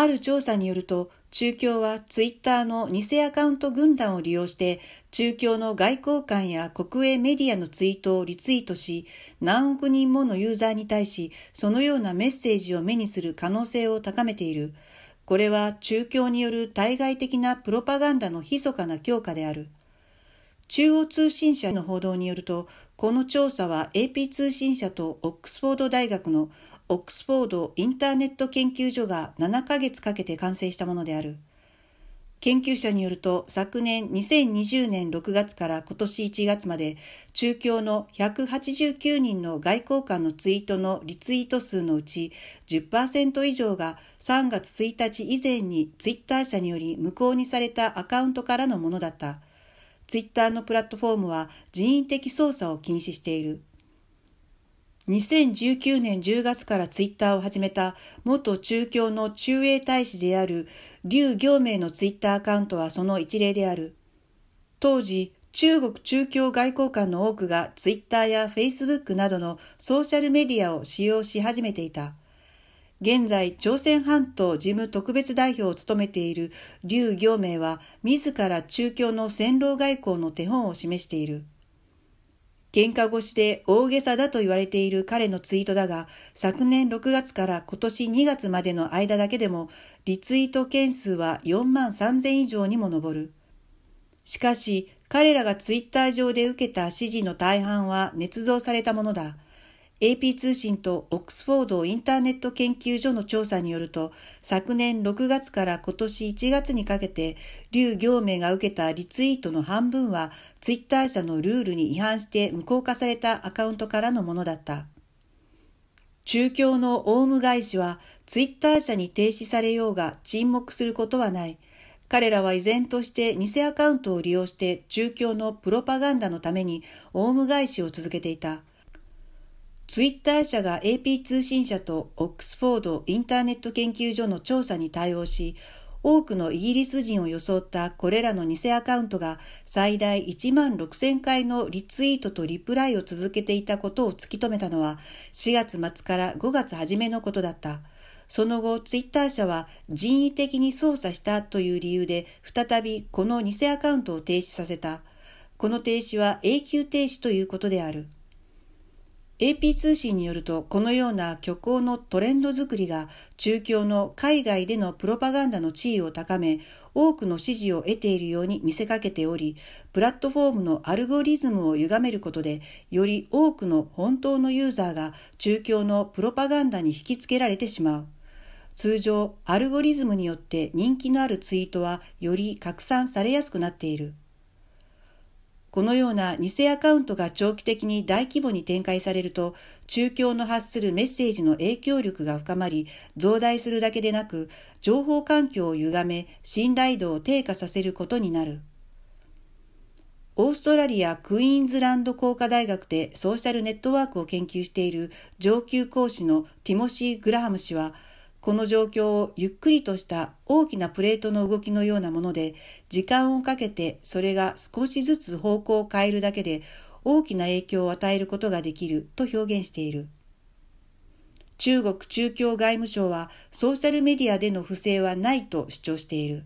ある調査によると、中共はツイッターの偽アカウント軍団を利用して、中共の外交官や国営メディアのツイートをリツイートし、何億人ものユーザーに対し、そのようなメッセージを目にする可能性を高めている。これは中共による対外的なプロパガンダの密かな強化である。中央通信社の報道によると、この調査は AP 通信社とオックスフォード大学のオックスフォードインターネット研究所が7ヶ月かけて完成したものである。研究者によると昨年2020年6月から今年1月まで中共の189人の外交官のツイートのリツイート数のうち10%以上が3月1日以前にツイッター社により無効にされたアカウントからのものだった。ツイッターのプラットフォームは人為的操作を禁止している。2019年10月からツイッターを始めた元中共の中英大使である劉行明のツイッターアカウントはその一例である。当時、中国中共外交官の多くがツイッターやフェイスブックなどのソーシャルメディアを使用し始めていた。現在、朝鮮半島事務特別代表を務めている劉行明は、自ら中共の戦狼外交の手本を示している。喧嘩越しで大げさだと言われている彼のツイートだが、昨年6月から今年2月までの間だけでも、リツイート件数は4万3000以上にも上る。しかし、彼らがツイッター上で受けた指示の大半は捏造されたものだ。AP 通信とオックスフォードインターネット研究所の調査によると、昨年6月から今年1月にかけて、劉行明が受けたリツイートの半分は、ツイッター社のルールに違反して無効化されたアカウントからのものだった。中共のオウム返しは、ツイッター社に停止されようが沈黙することはない。彼らは依然として偽アカウントを利用して中共のプロパガンダのためにオウム返しを続けていた。ツイッター社が AP 通信社とオックスフォードインターネット研究所の調査に対応し、多くのイギリス人を装ったこれらの偽アカウントが最大1万6000回のリツイートとリプライを続けていたことを突き止めたのは4月末から5月初めのことだった。その後、ツイッター社は人為的に操作したという理由で再びこの偽アカウントを停止させた。この停止は永久停止ということである。AP 通信によるとこのような虚構のトレンド作りが中共の海外でのプロパガンダの地位を高め多くの支持を得ているように見せかけておりプラットフォームのアルゴリズムを歪めることでより多くの本当のユーザーが中共のプロパガンダに引きつけられてしまう通常アルゴリズムによって人気のあるツイートはより拡散されやすくなっているこのような偽アカウントが長期的に大規模に展開されると、中共の発するメッセージの影響力が深まり、増大するだけでなく、情報環境を歪め、信頼度を低下させることになる。オーストラリア・クイーンズランド工科大学でソーシャルネットワークを研究している上級講師のティモシー・グラハム氏は、この状況をゆっくりとした大きなプレートの動きのようなもので、時間をかけてそれが少しずつ方向を変えるだけで大きな影響を与えることができると表現している。中国中共外務省はソーシャルメディアでの不正はないと主張している。